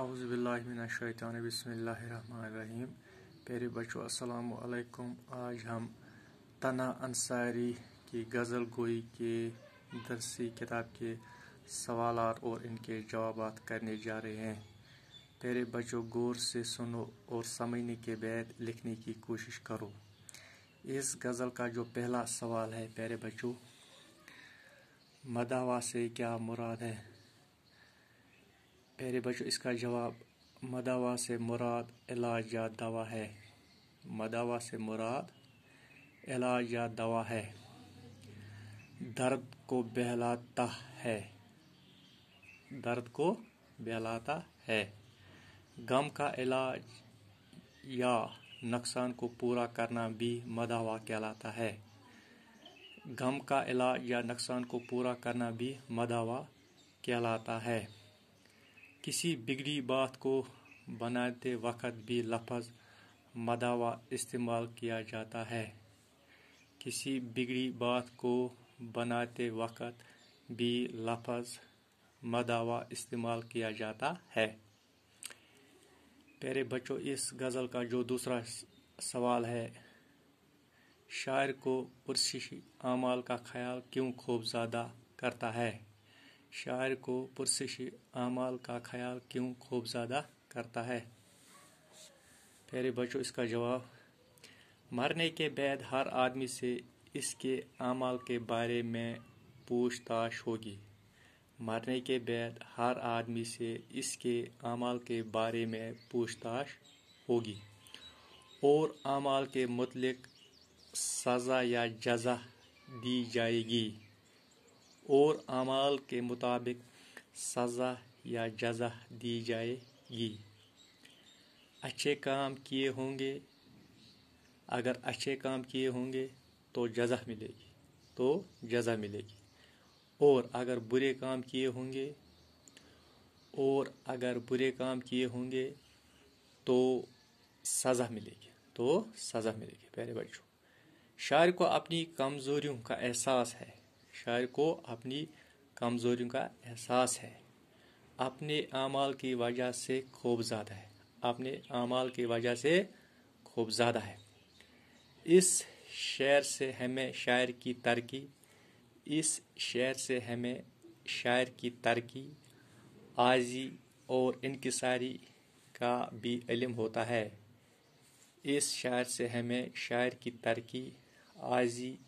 आउज़बिल्लिमिनशैतान बसमीम प्यारे बच्चों असलकुम आज हम तना अंसारी की गज़ल गोई के दरसी किताब के सवाल और इनके जवाब करने जा रहे हैं प्यारे बचो गौर से सुनो और समझने के बाद लिखने की कोशिश करो इस गज़ल का जो पहला सवाल है प्यारे बचो मदावा से क्या मुराद है प्यारे बच्चों इसका जवाब मदावा से मुराद इलाज या दवा है मदावा से मुराद इलाज या दवा है दर्द को बहलाता है दर्द को बहलाता है गम का इलाज या नुकसान को पूरा करना भी मदावा कहलाता है गम का इलाज या नुकसान को पूरा करना भी मदावा कहलाता है किसी बिगड़ी बात को बनाते वक्त भी लफज मदावा इस्तेमाल किया जाता है किसी बिगड़ी बात को बनाते वक्त भी लफज मदावा इस्तेमाल किया जाता है प्यारे बच्चों इस गज़ल का जो दूसरा सवाल है शायर को पुरसिश आमाल का ख्याल क्यों खूब ज़्यादा करता है शायर को पुरसिश आमाल का ख्याल क्यों खूबज़ादा करता है प्यारे बच्चों इसका जवाब मरने के बाद हर आदमी से इसके आमाल के बारे में पूछताछ होगी मरने के बाद हर आदमी से इसके आमाल के बारे में पूछताछ होगी और आमाल के मतलब सज़ा या जजा दी जाएगी और अमाल के मुताबिक सज़ा या जजा दी जाएगी अच्छे काम किए होंगे अगर अच्छे काम किए होंगे तो जजा मिलेगी तो जजा मिलेगी और अगर बुरे काम किए होंगे और अगर बुरे काम किए होंगे तो सज़ा मिलेगी तो सज़ा मिलेगी प्यारे बच्चों शायर को अपनी कमज़ोरियों का एहसास है शायर को अपनी कमज़ोरियों का एहसास है अपने आमाल की वजह से खूब ज़्यादा है अपने अमाल की वजह से खूब ज़्यादा है इस शेर से हमें शायर की तरक्की इस शेर से हमें शायर की तरक्की आजी और इनकसारी का भी इलम होता है इस शायर से हमें शायर की तरक्की आजी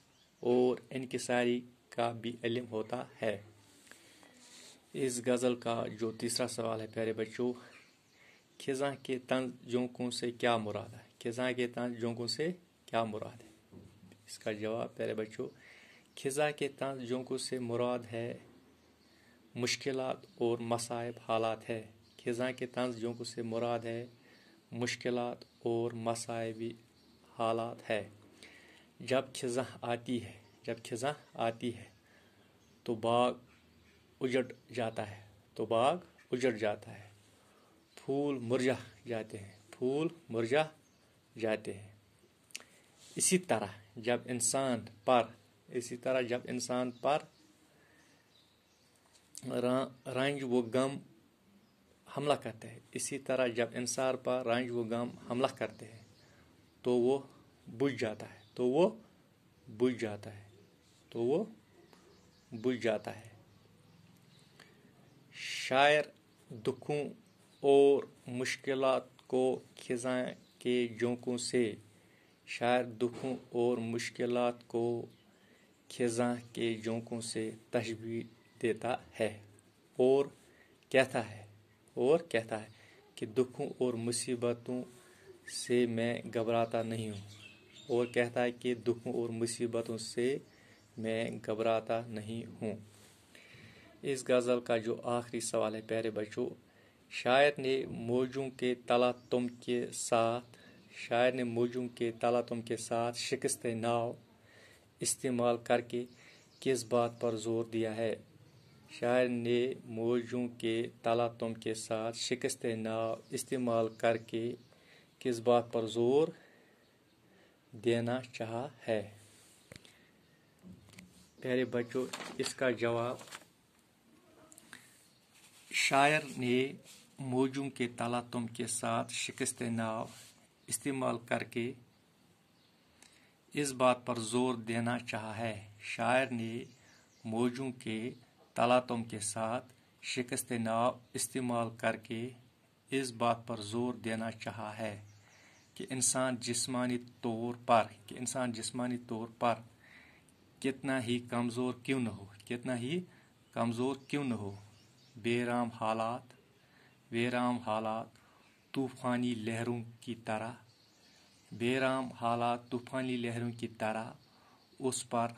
और इनकसारी का भी इलम होता है इस गज़ल का जो तीसरा सवाल है प्यारे बच्चों ख़जा के तंज जोंकों से क्या मुराद है ख़जा के तंज जोंकों से क्या मुराद है इसका जवाब प्यारे बच्चों खिजा के तंज जोंकों से मुराद है मुश्किल और मसाइब हालात है ख़जा के तंज जोंकों से मुराद है मुश्किल और मसाइबी हालात है जब खजा आती है जब खिजा आती है तो बाग उजड़ जाता है तो बाग उजड़ जाता है फूल मुरझा जाते हैं फूल मुरझा जाते हैं इसी तरह जब इंसान पर इसी तरह जब इंसान पर रंज व गम हमला करते हैं इसी तरह जब इंसान पर रंज व गम हमला करते हैं तो वो बुझ जाता है तो वो बुझ जाता है तो वो बुझ जाता है शायर दुखों और मुश्किल को खिजा के जोंकों से शायर दुखों और मुश्किल को खिजा के जोंकों से तशबी देता है और कहता है और कहता है कि दुखों और मुसीबतों से मैं घबराता नहीं हूँ और कहता है कि दुखों और मुसीबतों से मैं घबराता नहीं हूँ इस गज़ल का जो आखिरी सवाल है प्यारे बच्चों शायर ने मौजों के तला तुम के साथ शायर ने मौजों के तला तुम के साथ शिकस्त नाव इस्तेमाल करके किस बात पर जोर दिया है शायर ने मौजों के तला तुम के साथ शिकस्त नाव इस्तेमाल करके किस बात पर जोर देना चाहा है प्यारे बच्चों इसका जवाब शायर ने मौजूम के तला तुम के साथ शिकस्त नाव इस्तेमाल करके इस बात पर जोर देना चाहा है शायर ने मौजों के तुम के साथ शिकस्त नाव इस्तेमाल करके इस बात पर जोर देना चाहा है कि इंसान जिस्मानी तौर पर कि इंसान जिस्मानी तौर पर कितना ही कमज़ोर क्यों न हो कितना ही कमज़ोर क्यों न हो बेराम हालात बेराम हालात तूफ़ानी लहरों की तरह बेराम हालात तूफ़ानी लहरों की तरह उस पर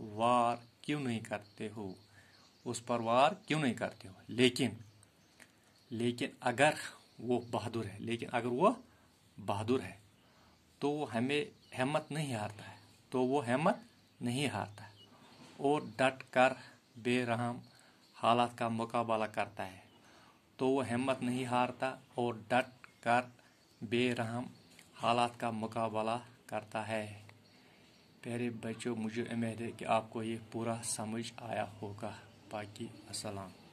वार क्यों नहीं करते हो उस पर वार क्यों नहीं करते हो लेकिन लेकिन अगर वो बहादुर है लेकिन अगर वो बहादुर है तो वो हमें हिम्मत नहीं हारता है तो वो हिम्मत नहीं हारता और डट कर बेरहम हालात का मुकाबला करता है तो वो हिम्मत नहीं हारता और डट कर बेरहम हालात का मुकाबला करता है प्यारे बच्चों मुझे उम्मीद है कि आपको ये पूरा समझ आया होगा बाकी असलम